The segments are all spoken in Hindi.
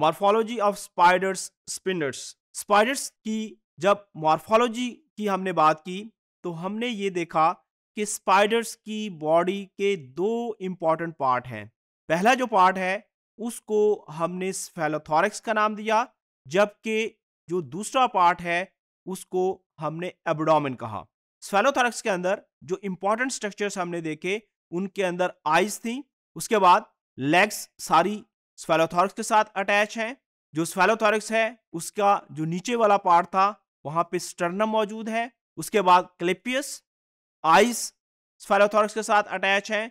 morphology of spiders spinners spiders की जब मॉर्फोलॉजी की हमने बात की तो हमने ये देखा कि स्पाइडर्स की बॉडी के दो इम्पॉर्टेंट पार्ट हैं पहला जो पार्ट है उसको हमने स्फेलोथॉरिक्स का नाम दिया जबकि जो दूसरा पार्ट है उसको हमने एबडोमिन कहा स्फेलोथॉरिक्स के अंदर जो इंपॉर्टेंट स्ट्रक्चर्स हमने देखे उनके अंदर आइज थी उसके बाद लेग्स सारी स्वेलोथॉरिक्स के साथ अटैच है जो स्वेलोथॉरिक्स है उसका जो नीचे वाला पार्ट था वहां पे स्टर्नम मौजूद है उसके बाद क्लिपियस आइस स्वेलोथॉरिक्स के साथ अटैच है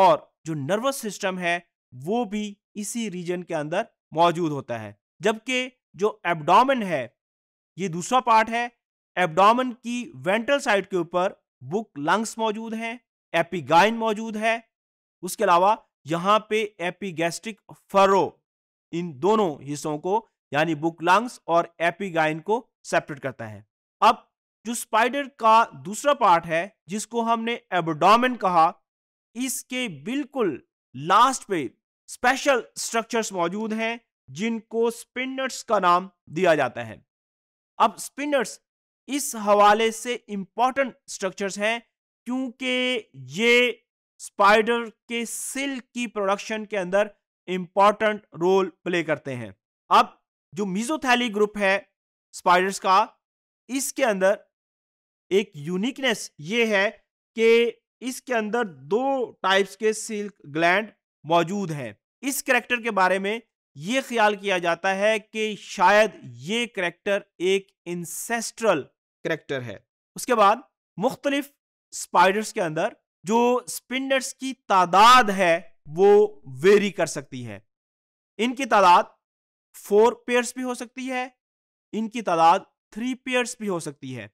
और जो नर्वस सिस्टम है वो भी इसी रीजन के अंदर मौजूद होता है जबकि जो एब्डोमेन है ये दूसरा पार्ट है एब्डोमेन की वेंट्रल साइड के ऊपर बुक लंग्स मौजूद हैं एपिगाइन मौजूद है उसके अलावा यहां पे एपिगैस्ट्रिक फरो इन दोनों हिस्सों को यानी लंग्स और एपिगाइन को सेपरेट करता है अब जो स्पाइडर का दूसरा पार्ट है जिसको हमने एबडोमेन कहा इसके बिल्कुल लास्ट पे स्पेशल स्ट्रक्चर्स मौजूद हैं जिनको स्पिनर्स का नाम दिया जाता है अब स्पिनर्स इस हवाले से इंपॉर्टेंट स्ट्रक्चर्स हैं क्योंकि ये स्पाइडर के सिल्क की प्रोडक्शन के अंदर इंपॉर्टेंट रोल प्ले करते हैं अब जो मिजोथैली ग्रुप है स्पाइडर्स का इसके अंदर एक यूनिकनेस ये है कि इसके अंदर दो टाइप्स के सिल्क ग्लैंड मौजूद हैं इस करेक्टर के बारे में ये ख्याल किया जाता है कि शायद ये करेक्टर एक इंसेस्ट्रल करेक्टर है उसके बाद मुख्तलिफ स्पाइडर्स के अंदर जो स्पिंडर्स की तादाद है वो वेरी कर सकती है इनकी तादाद फोर पेयर्स भी हो सकती है इनकी तादाद थ्री पेयर्स भी हो सकती है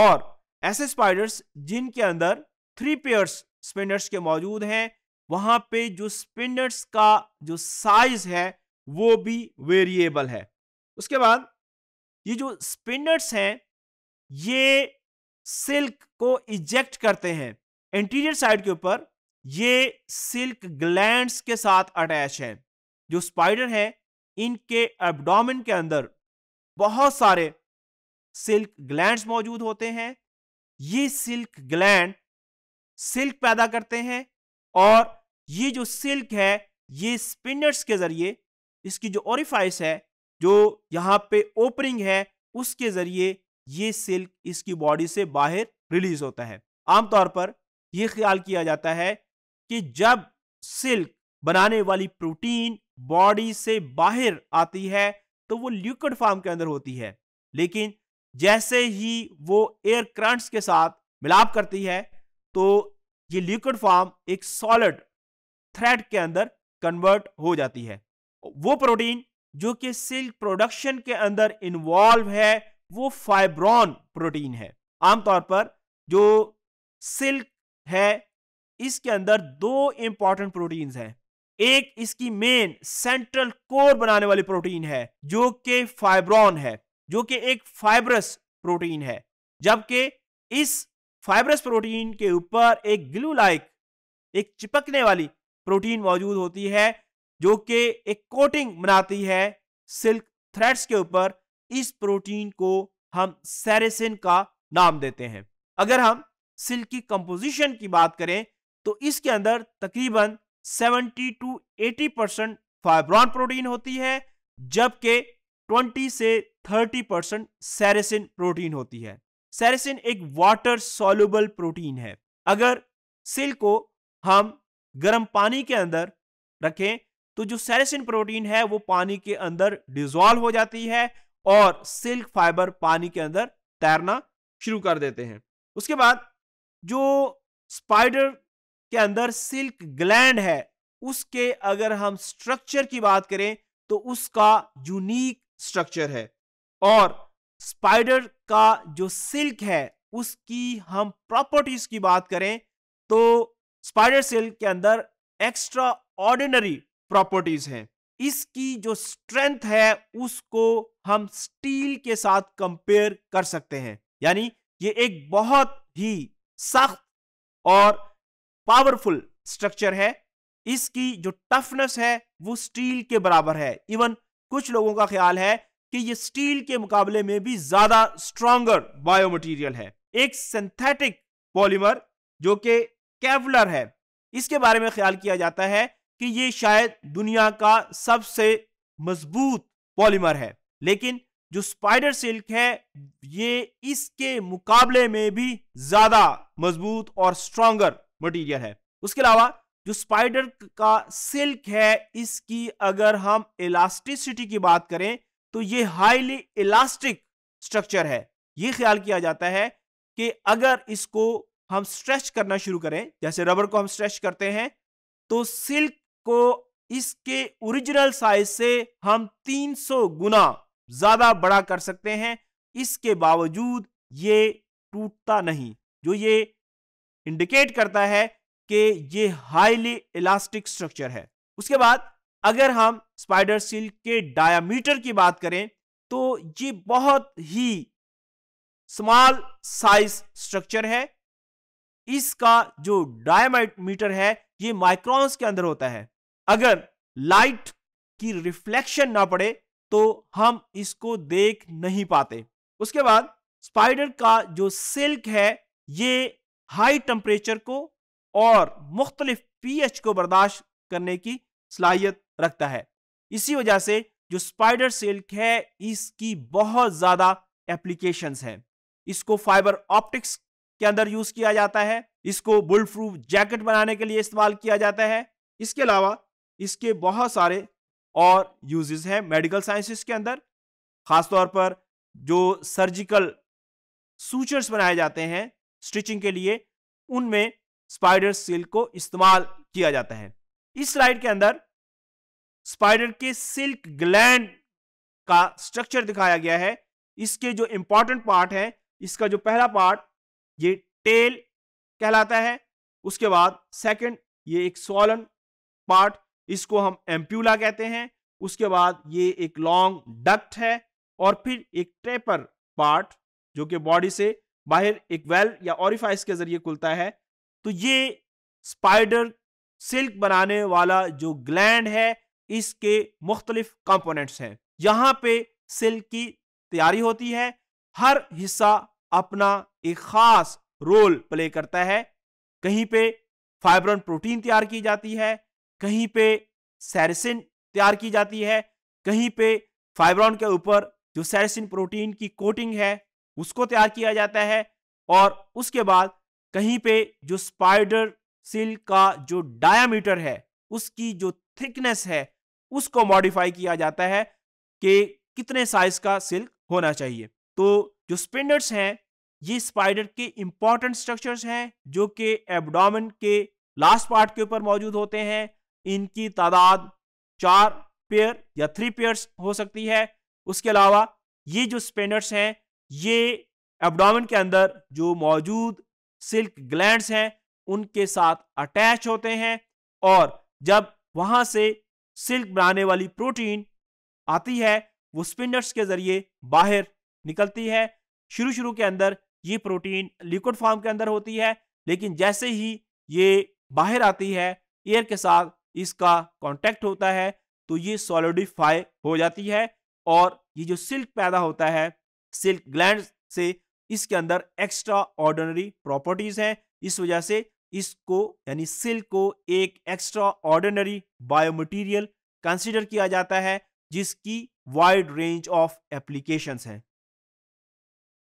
और ऐसे स्पाइडर्स जिनके अंदर थ्री पेयर्स स्पिंडर्स के मौजूद हैं वहां पे जो स्पिंडर्स का जो साइज है वो भी वेरिएबल है उसके बाद ये जो स्पिंडर्स हैं ये सिल्क को इजेक्ट करते हैं एंटीरियर साइड के ऊपर ये सिल्क ग्लैंड्स के साथ अटैच है जो स्पाइडर है इनके एब्डोमेन के अंदर बहुत सारे सिल्क ग्लैंड्स मौजूद होते हैं ये सिल्क ग्लैंड सिल्क पैदा करते हैं और ये जो सिल्क है ये स्पिनर्स के जरिए इसकी जो ओरिफाइस है जो यहाँ पे ओपनिंग है उसके जरिए ये सिल्क इसकी बॉडी से बाहर रिलीज होता है आमतौर पर ये ख्याल किया जाता है कि जब सिल्क बनाने वाली प्रोटीन बॉडी से बाहर आती है तो वो लिक्विड फार्म के अंदर होती है लेकिन जैसे ही वो एयर करंट्स के साथ मिलाप करती है तो ये लिक्विड फार्म एक सॉलिड थ्रेड के अंदर कन्वर्ट हो जाती है वो प्रोटीन जो कि सिल्क प्रोडक्शन के अंदर इन्वॉल्व है वो फाइब्रॉन प्रोटीन है आमतौर पर जो सिल्क है इसके अंदर दो इंपॉर्टेंट प्रोटीन हैं एक इसकी मेन सेंट्रल कोर बनाने वाली प्रोटीन है जो कि फाइब्रॉन है जो कि एक फाइब्रस प्रोटीन है जबकि इस फाइब्रस प्रोटीन के ऊपर एक ग्लू लाइक एक चिपकने वाली प्रोटीन मौजूद होती है जो कि एक कोटिंग बनाती है सिल्क थ्रेड्स के ऊपर इस प्रोटीन को हम सेरेसिन का नाम देते हैं अगर हम सिल्क की कंपोजिशन की बात करें तो इसके अंदर तकरीबन 70 टू 80 परसेंट फाइब्रॉन प्रोटीन होती है जबकि 20 से 30 परसेंट सैरेसिन प्रोटीन होती है सैरेसिन एक वाटर सॉल्युबल प्रोटीन है अगर सिल्क को हम गर्म पानी के अंदर रखें तो जो सैरेसिन प्रोटीन है वो पानी के अंदर डिजॉल्व हो जाती है और सिल्क फाइबर पानी के अंदर तैरना शुरू कर देते हैं उसके बाद जो स्पाइडर के अंदर सिल्क ग्लैंड है उसके अगर हम स्ट्रक्चर की बात करें तो उसका यूनिक स्ट्रक्चर है और स्पाइडर का जो सिल्क है उसकी हम प्रॉपर्टीज की बात करें तो स्पाइडर सिल्क के अंदर एक्स्ट्रा ऑर्डिनरी प्रॉपर्टीज हैं इसकी जो स्ट्रेंथ है उसको हम स्टील के साथ कंपेयर कर सकते हैं यानी ये एक बहुत ही सख्त और पावरफुल स्ट्रक्चर है इसकी जो टफनेस है वो स्टील के बराबर है इवन कुछ लोगों का ख्याल है कि ये स्टील के मुकाबले में भी ज्यादा स्ट्रॉन्गर बायोमटीरियल है एक सिंथेटिक पॉलीमर जो कि कैवलर है इसके बारे में ख्याल किया जाता है कि ये शायद दुनिया का सबसे मजबूत पॉलीमर है लेकिन जो स्पाइडर सिल्क है ये इसके मुकाबले में भी ज्यादा मजबूत और स्ट्रॉन्गर मटेरियल है उसके अलावा जो स्पाइडर का सिल्क है इसकी अगर हम इलास्टिसिटी की बात करें तो ये हाईली इलास्टिक स्ट्रक्चर है ये ख्याल किया जाता है कि अगर इसको हम स्ट्रेच करना शुरू करें जैसे रबर को हम स्ट्रेच करते हैं तो सिल्क को इसके ओरिजिनल साइज से हम 300 गुना ज़्यादा बड़ा कर सकते हैं इसके बावजूद ये टूटता नहीं जो ये इंडिकेट करता है कि ये हाईली इलास्टिक स्ट्रक्चर है उसके बाद अगर हम स्पाइडर सिल के डायामीटर की बात करें तो ये बहुत ही स्मॉल साइज स्ट्रक्चर है इसका जो डायमीटर है ये माइक्रोन्स के अंदर होता है अगर लाइट की रिफ्लेक्शन ना पड़े तो हम इसको देख नहीं पाते उसके बाद स्पाइडर का जो सिल्क है ये हाई टेम्परेचर को और मुख्तलिफ पीएच को बर्दाश्त करने की सलाहियत रखता है इसी वजह से जो स्पाइडर सिल्क है इसकी बहुत ज़्यादा एप्लीकेशंस हैं इसको फाइबर ऑप्टिक्स के अंदर यूज़ किया जाता है इसको बुल प्रूफ जैकेट बनाने के लिए इस्तेमाल किया जाता है इसके अलावा इसके बहुत सारे और यूजेस हैं मेडिकल साइंसेस के अंदर ख़ासतौर पर जो सर्जिकल सूचर्स बनाए जाते हैं स्टिचिंग के लिए उनमें स्पाइडर सिल्क को इस्तेमाल किया जाता है इस स्लाइड के अंदर स्पाइडर के सिल्क ग्लैंड का स्ट्रक्चर दिखाया गया है इसके जो इंपॉर्टेंट पार्ट है इसका जो पहला पार्ट ये टेल कहलाता है उसके बाद सेकंड ये एक सोलन पार्ट इसको हम एम्प्यूला कहते हैं उसके बाद ये एक लॉन्ग डक्ट है और फिर एक टेपर पार्ट जो कि बॉडी से बाहर एक वेल या ऑरिफाइस के जरिए खुलता है तो ये स्पाइडर सिल्क बनाने वाला जो ग्लैंड है इसके मुख्तलिफ कंपोनेंट्स हैं यहाँ पे सिल्क की तैयारी होती है हर हिस्सा अपना एक ख़ास रोल प्ले करता है कहीं पे फाइब्रन प्रोटीन तैयार की जाती है कहीं पे सैरसिन तैयार की जाती है कहीं पे फाइब्रॉन के ऊपर जो सैरसिन प्रोटीन की कोटिंग है उसको तैयार किया जाता है और उसके बाद कहीं पे जो स्पाइडर सिल का जो डायामीटर है उसकी जो थिकनेस है उसको मॉडिफाई किया जाता है कि कितने साइज का सिल्क होना चाहिए तो जो स्पिंडर्स हैं ये स्पाइडर के इंपॉर्टेंट स्ट्रक्चर्स हैं जो कि एब्डोमेन के लास्ट पार्ट के ऊपर मौजूद होते हैं इनकी तादाद चार पेयर या थ्री पेयर्स हो सकती है उसके अलावा ये जो स्पेनर्स हैं ये एब्डोमेन के अंदर जो मौजूद सिल्क ग्लैंड्स हैं उनके साथ अटैच होते हैं और जब वहाँ से सिल्क बनाने वाली प्रोटीन आती है वो स्पिनर्स के ज़रिए बाहर निकलती है शुरू शुरू के अंदर ये प्रोटीन लिक्विड फॉर्म के अंदर होती है लेकिन जैसे ही ये बाहर आती है एयर के साथ इसका कॉन्टैक्ट होता है तो ये सॉलिडिफाई हो जाती है और ये जो सिल्क पैदा होता है सिल्क ग्लैंड से इसके अंदर एक्स्ट्रा ऑर्डनरी प्रॉपर्टीज हैं इस वजह से इसको यानी सिल्क को एक एक्स्ट्रा ऑर्डनरी बायोमटीरियल कंसिडर किया जाता है जिसकी वाइड रेंज ऑफ एप्लीकेशंस हैं